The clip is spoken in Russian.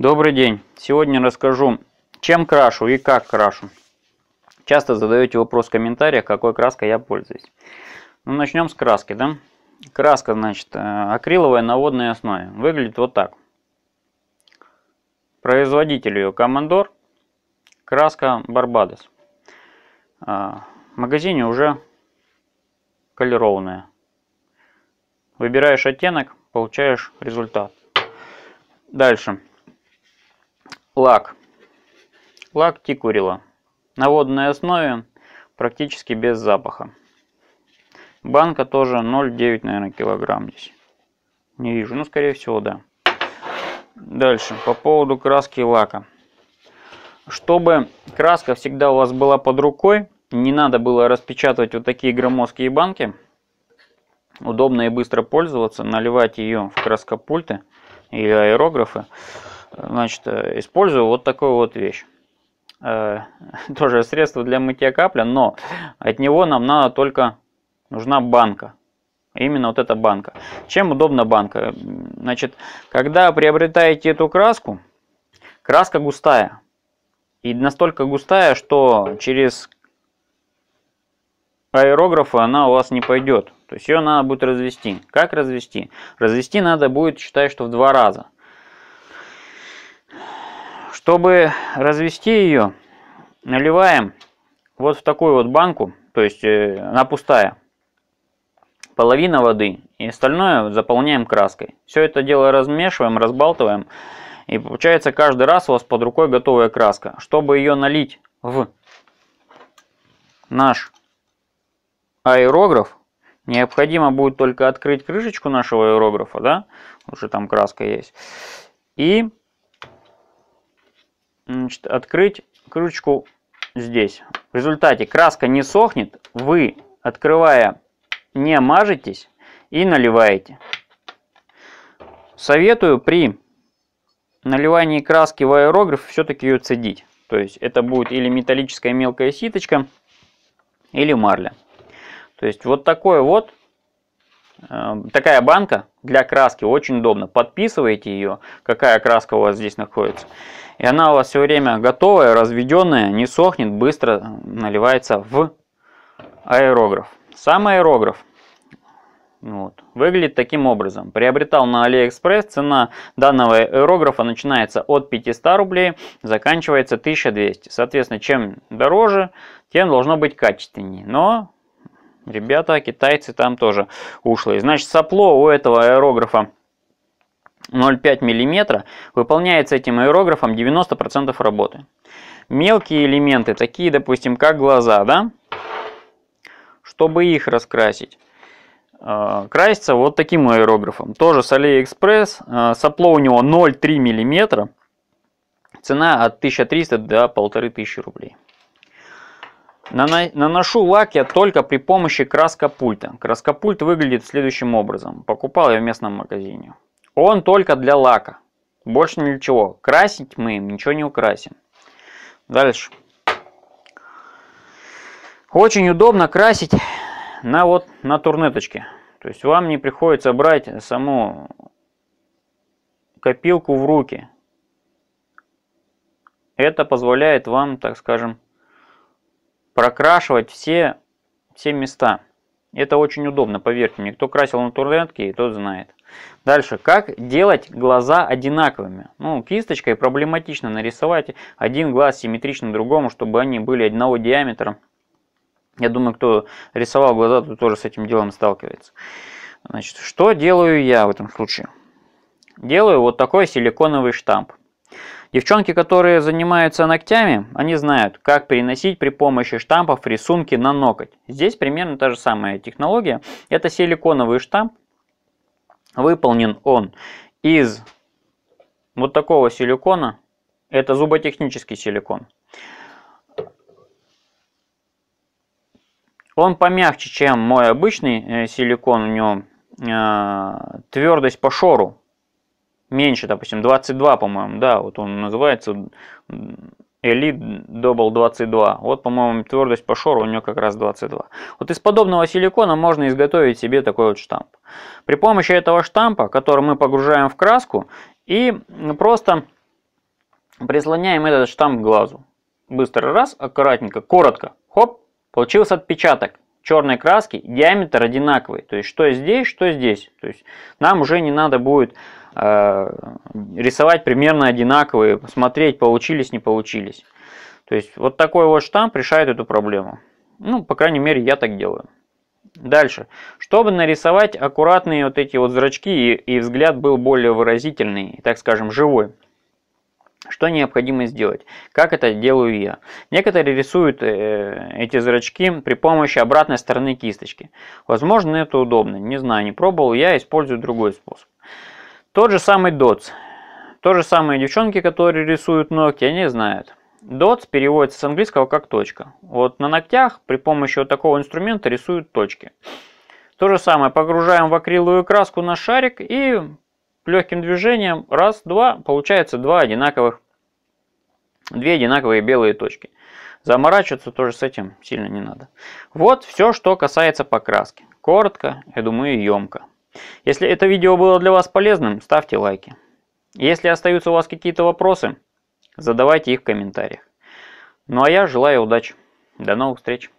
Добрый день! Сегодня расскажу, чем крашу и как крашу. Часто задаете вопрос в комментариях, какой краской я пользуюсь. Ну, начнем с краски, да? Краска, значит, э, акриловая на водной основе. Выглядит вот так. Производитель ее Командор, краска Барбадос. А, в магазине уже колерованная. Выбираешь оттенок, получаешь результат. Дальше. Лак. Лак тикурила. На водной основе практически без запаха. Банка тоже 0,9, наверное, килограмм здесь. Не вижу, ну, скорее всего, да. Дальше, по поводу краски и лака. Чтобы краска всегда у вас была под рукой, не надо было распечатывать вот такие громоздкие банки. Удобно и быстро пользоваться, наливать ее в краскопульты или аэрографы. Значит, использую вот такую вот вещь. Э, тоже средство для мытья капля, но от него нам надо только, нужна банка. Именно вот эта банка. Чем удобна банка? Значит, когда приобретаете эту краску, краска густая. И настолько густая, что через аэрографа она у вас не пойдет. То есть ее надо будет развести. Как развести? Развести надо будет, считай, что в два раза. Чтобы развести ее, наливаем вот в такую вот банку, то есть э, она пустая, половина воды и остальное заполняем краской. Все это дело размешиваем, разбалтываем и получается каждый раз у вас под рукой готовая краска. Чтобы ее налить в наш аэрограф, необходимо будет только открыть крышечку нашего аэрографа, да, уже там краска есть, и значит, открыть крючку здесь. В результате краска не сохнет, вы, открывая, не мажетесь и наливаете. Советую при наливании краски в аэрограф все-таки ее цедить. То есть это будет или металлическая мелкая ситочка, или марля. То есть вот такой вот, э, такая банка для краски очень удобно. Подписываете ее, какая краска у вас здесь находится. И она у вас все время готовая, разведенная, не сохнет, быстро наливается в аэрограф. Сам аэрограф вот, выглядит таким образом. Приобретал на Алиэкспресс, цена данного аэрографа начинается от 500 рублей, заканчивается 1200. Соответственно, чем дороже, тем должно быть качественнее. Но ребята, китайцы там тоже ушли. Значит, сопло у этого аэрографа 0,5 мм выполняется этим аэрографом 90% работы. Мелкие элементы, такие, допустим, как глаза, да? Чтобы их раскрасить, э, красится вот таким аэрографом. Тоже с AliExpress, э, сопло у него 0,3 мм, цена от 1300 до 1500 рублей. Наношу лак я только при помощи краскопульта. Краскопульт выглядит следующим образом. Покупал я в местном магазине. Он только для лака. Больше ни для чего. Красить мы им ничего не украсим. Дальше. Очень удобно красить на вот на турнеточке. То есть вам не приходится брать саму копилку в руки. Это позволяет вам, так скажем, прокрашивать все, все места. Это очень удобно, поверьте мне. Кто красил на турнетке, тот знает. Дальше, как делать глаза одинаковыми? Ну, кисточкой проблематично нарисовать один глаз симметрично другому, чтобы они были одного диаметра. Я думаю, кто рисовал глаза, то тоже с этим делом сталкивается. Значит, что делаю я в этом случае? Делаю вот такой силиконовый штамп. Девчонки, которые занимаются ногтями, они знают, как переносить при помощи штампов рисунки на ноготь. Здесь примерно та же самая технология. Это силиконовый штамп, Выполнен он из вот такого силикона. Это зуботехнический силикон. Он помягче, чем мой обычный э, силикон. У него э, твердость по шору меньше, допустим, 22, по-моему, да, вот он называется Элит Добл 22. Вот, по-моему, твердость по шору у нее как раз 22. Вот из подобного силикона можно изготовить себе такой вот штамп. При помощи этого штампа, который мы погружаем в краску, и просто прислоняем этот штамп к глазу. Быстро раз, аккуратненько, коротко, хоп, получился отпечаток черной краски диаметр одинаковый. То есть, что здесь, что здесь. То есть, нам уже не надо будет э, рисовать примерно одинаковые, смотреть, получились, не получились. То есть, вот такой вот штамп решает эту проблему. Ну, по крайней мере, я так делаю. Дальше. Чтобы нарисовать аккуратные вот эти вот зрачки и, и взгляд был более выразительный, так скажем, живой, что необходимо сделать? Как это делаю я? Некоторые рисуют э, эти зрачки при помощи обратной стороны кисточки. Возможно, это удобно. Не знаю, не пробовал. Я использую другой способ. Тот же самый dots. То же самое девчонки, которые рисуют ногти, они знают. Dots переводится с английского как точка. Вот на ногтях при помощи вот такого инструмента рисуют точки. То же самое погружаем в акриловую краску на шарик и легким движением, раз, два, получается два одинаковых, две одинаковые белые точки. Заморачиваться тоже с этим сильно не надо. Вот все, что касается покраски. Коротко, я думаю, емко. Если это видео было для вас полезным, ставьте лайки. Если остаются у вас какие-то вопросы, задавайте их в комментариях. Ну а я желаю удачи. До новых встреч.